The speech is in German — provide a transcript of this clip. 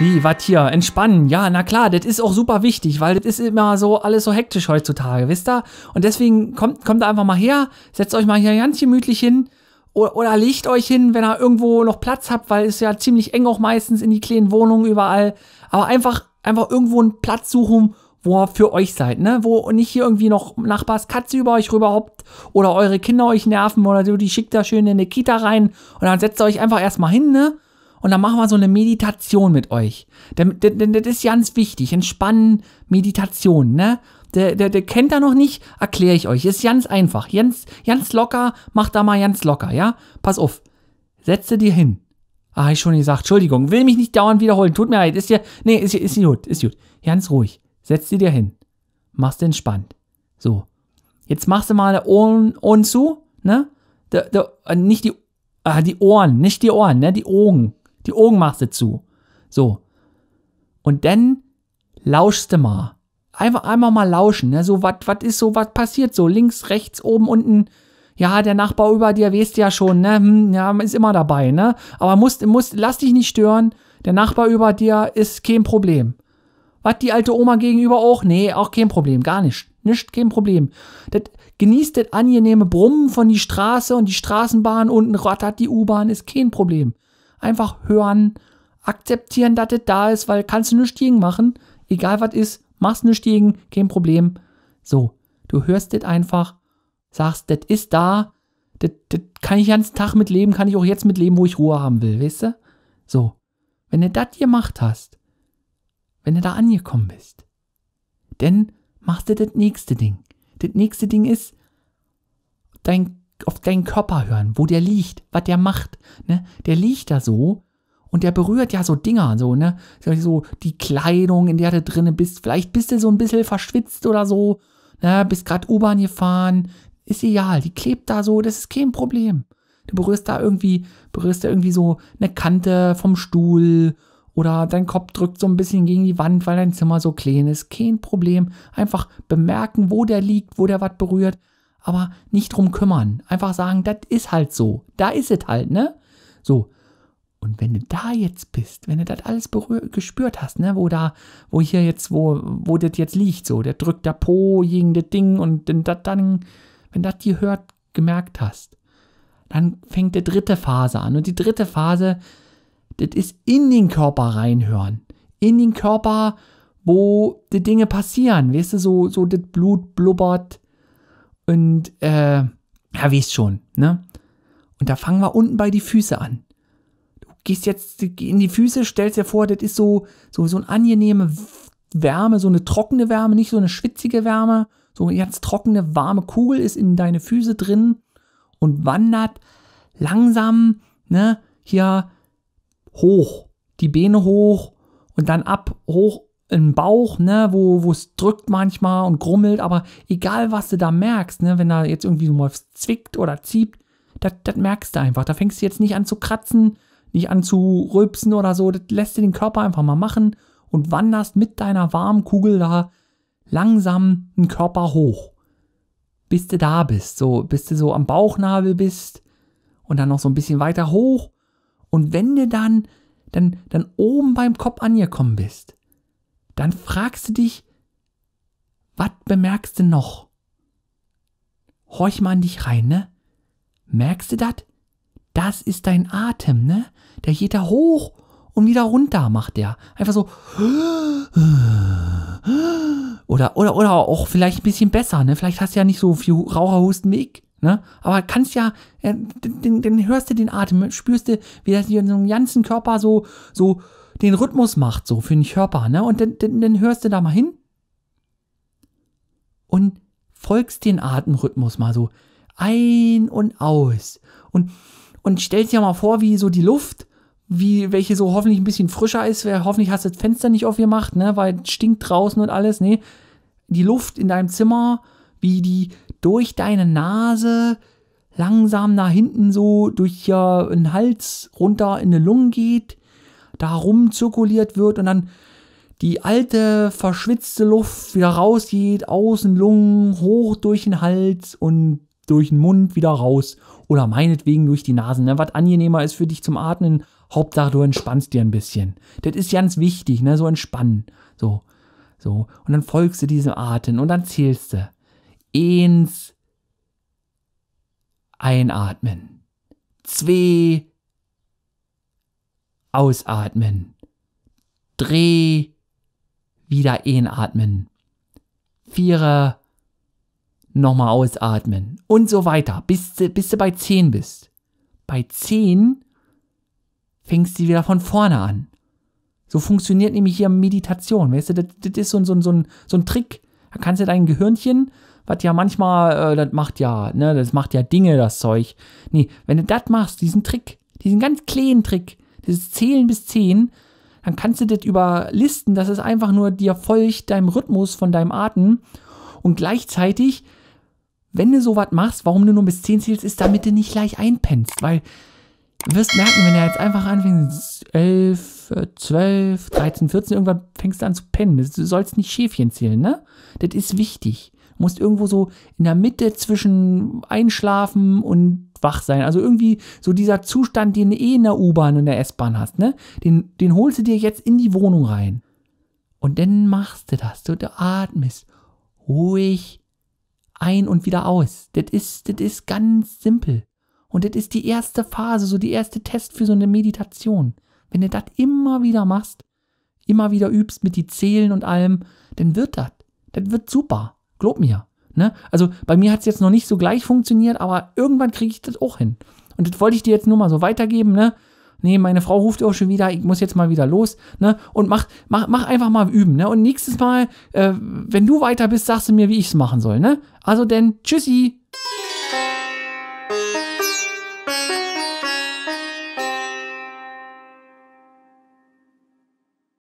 Wie, was hier? Entspannen. Ja, na klar, das ist auch super wichtig, weil das ist immer so alles so hektisch heutzutage, wisst ihr? Und deswegen kommt, kommt einfach mal her, setzt euch mal hier ganz gemütlich hin oder, oder legt euch hin, wenn ihr irgendwo noch Platz habt, weil es ja ziemlich eng auch meistens in die kleinen Wohnungen überall. Aber einfach, einfach irgendwo einen Platz suchen, wo ihr für euch seid, ne? Wo nicht hier irgendwie noch Nachbars Katze über euch rüberhoppt oder eure Kinder euch nerven oder so, die schickt da schön in eine Kita rein und dann setzt ihr euch einfach erstmal hin, ne? und dann machen wir so eine Meditation mit euch. Denn das ist ganz wichtig. Entspannen, Meditation, ne? Der, der, der kennt da noch nicht, erkläre ich euch. Ist ganz einfach. Ganz, ganz locker, macht da mal ganz locker, ja? Pass auf. Setze dir hin. Ah, ich schon gesagt. Entschuldigung, will mich nicht dauernd wiederholen. Tut mir leid. Ist ja, nee, ist, ist gut, ist gut. Ganz ruhig. Setz dir dir hin. Machst entspannt. So. Jetzt machst du mal die Ohren, Ohren zu, ne? De, de, äh, nicht die, ah, die Ohren, nicht die Ohren, ne? Die Ohren. Die Augen machst du zu. So. Und dann lauschst du mal. Einfach einmal mal lauschen. Ne? So, was ist so, was passiert so? Links, rechts, oben, unten. Ja, der Nachbar über dir, weißt ja schon, ne? Hm, ja, ist immer dabei, ne? Aber musst, musst, lass dich nicht stören. Der Nachbar über dir ist kein Problem. Was die alte Oma gegenüber auch? Nee, auch kein Problem, gar nicht. Nicht kein Problem. Das, genießt das angenehme Brummen von die Straße und die Straßenbahn unten rattert die U-Bahn, ist kein Problem einfach hören, akzeptieren, dass das da ist, weil kannst du nichts gegen machen. Egal was ist, machst nichts gegen, kein Problem. So, du hörst das einfach, sagst, das ist da, das, das kann ich den ganzen Tag mitleben, kann ich auch jetzt mitleben, wo ich Ruhe haben will, weißt du? So, wenn du das gemacht hast, wenn du da angekommen bist, dann machst du das nächste Ding. Das nächste Ding ist, dein auf deinen Körper hören, wo der liegt, was der macht. Ne? Der liegt da so und der berührt ja so Dinger, so, ne? So die Kleidung, in der du drinnen bist. Vielleicht bist du so ein bisschen verschwitzt oder so. Ne? Bist gerade U-Bahn gefahren. Ist egal, die klebt da so, das ist kein Problem. Du berührst da irgendwie, berührst da irgendwie so eine Kante vom Stuhl oder dein Kopf drückt so ein bisschen gegen die Wand, weil dein Zimmer so klein ist. Kein Problem. Einfach bemerken, wo der liegt, wo der was berührt aber nicht drum kümmern. Einfach sagen, das ist halt so. Da ist es halt, ne? So. Und wenn du da jetzt bist, wenn du das alles gespürt hast, ne, wo da, wo hier jetzt, wo, wo das jetzt liegt, so, der drückt der Po gegen das Ding und dann das dann, wenn das die hört, gemerkt hast, dann fängt die dritte Phase an. Und die dritte Phase, das ist in den Körper reinhören. In den Körper, wo die Dinge passieren. Weißt du, so, so das Blut blubbert, und äh, ja, weißt schon, ne? Und da fangen wir unten bei die Füße an. Du gehst jetzt in die Füße, stellst dir vor, das ist so, so, so eine angenehme Wärme, so eine trockene Wärme, nicht so eine schwitzige Wärme. So eine ganz trockene, warme Kugel ist in deine Füße drin und wandert langsam, ne, hier hoch, die Beine hoch und dann ab, hoch im Bauch, ne, wo, wo es drückt manchmal und grummelt, aber egal was du da merkst, ne, wenn da jetzt irgendwie so mal zwickt oder zieht, das merkst du einfach. Da fängst du jetzt nicht an zu kratzen, nicht an zu rülpsen oder so. Das lässt du den Körper einfach mal machen und wanderst mit deiner warmen Kugel da langsam den Körper hoch. Bis du da bist, so, bis du so am Bauchnabel bist und dann noch so ein bisschen weiter hoch. Und wenn du dann, dann, dann oben beim Kopf angekommen bist, dann fragst du dich, was bemerkst du noch? Horch mal in dich rein, ne? Merkst du das? Das ist dein Atem, ne? Der geht da hoch und wieder runter macht der. Einfach so. Oder, oder, oder auch vielleicht ein bisschen besser, ne? Vielleicht hast du ja nicht so viel Raucherhusten wie ich, ne? Aber kannst ja, äh, dann, dann hörst du den Atem, spürst du, wie das in deinem ganzen Körper so, so, den Rhythmus macht, so für den Körper, ne? Und dann, dann, dann hörst du da mal hin und folgst den Atemrhythmus mal so ein und aus. Und, und stellst dir mal vor, wie so die Luft, wie welche so hoffentlich ein bisschen frischer ist, hoffentlich hast du das Fenster nicht aufgemacht, ne? Weil es stinkt draußen und alles, ne? Die Luft in deinem Zimmer, wie die durch deine Nase langsam nach hinten so durch den Hals runter in die Lungen geht da rumzirkuliert wird und dann die alte, verschwitzte Luft wieder rausgeht, außen Lungen, hoch durch den Hals und durch den Mund wieder raus oder meinetwegen durch die Nase. Ne? Was angenehmer ist für dich zum Atmen, Hauptsache du entspannst dir ein bisschen. Das ist ganz wichtig, ne? so entspannen. So, so. Und dann folgst du diesem Atmen und dann zählst du. Eins, einatmen. Zwei, ausatmen. Dreh, wieder einatmen. Vierer, nochmal ausatmen und so weiter, bis, bis du bei 10 bist. Bei 10 fängst du wieder von vorne an. So funktioniert nämlich hier Meditation. Weißt du, das, das ist so, so, so, ein, so ein Trick. Da kannst du dein Gehirnchen, was ja manchmal, äh, das macht ja, ne, das macht ja Dinge, das Zeug. Nee, wenn du das machst, diesen Trick, diesen ganz kleinen Trick, dieses Zählen bis 10, dann kannst du das überlisten, dass es einfach nur dir folgt, deinem Rhythmus von deinem Atem. Und gleichzeitig, wenn du sowas machst, warum du nur bis 10 zählst, ist, damit du nicht gleich einpennst. Weil du wirst merken, wenn er jetzt einfach anfängt, 11, 12, 13, 14, irgendwann fängst du an zu pennen. Du sollst nicht Schäfchen zählen, ne? Das ist wichtig. Du musst irgendwo so in der Mitte zwischen Einschlafen und wach sein. Also irgendwie so dieser Zustand, den du eh in der U-Bahn und der S-Bahn hast, ne? Den, den holst du dir jetzt in die Wohnung rein. Und dann machst du das. So, Du atmest ruhig ein und wieder aus. Das ist, das ist ganz simpel. Und das ist die erste Phase, so die erste Test für so eine Meditation. Wenn du das immer wieder machst, immer wieder übst mit die Zählen und allem, dann wird das. Das wird super. Glaub mir. Ne? Also bei mir hat es jetzt noch nicht so gleich funktioniert, aber irgendwann kriege ich das auch hin. Und das wollte ich dir jetzt nur mal so weitergeben, ne? Nee, meine Frau ruft auch schon wieder, ich muss jetzt mal wieder los, ne? Und mach, mach, mach einfach mal üben, ne? Und nächstes Mal, äh, wenn du weiter bist, sagst du mir, wie ich es machen soll, ne? Also denn, tschüssi!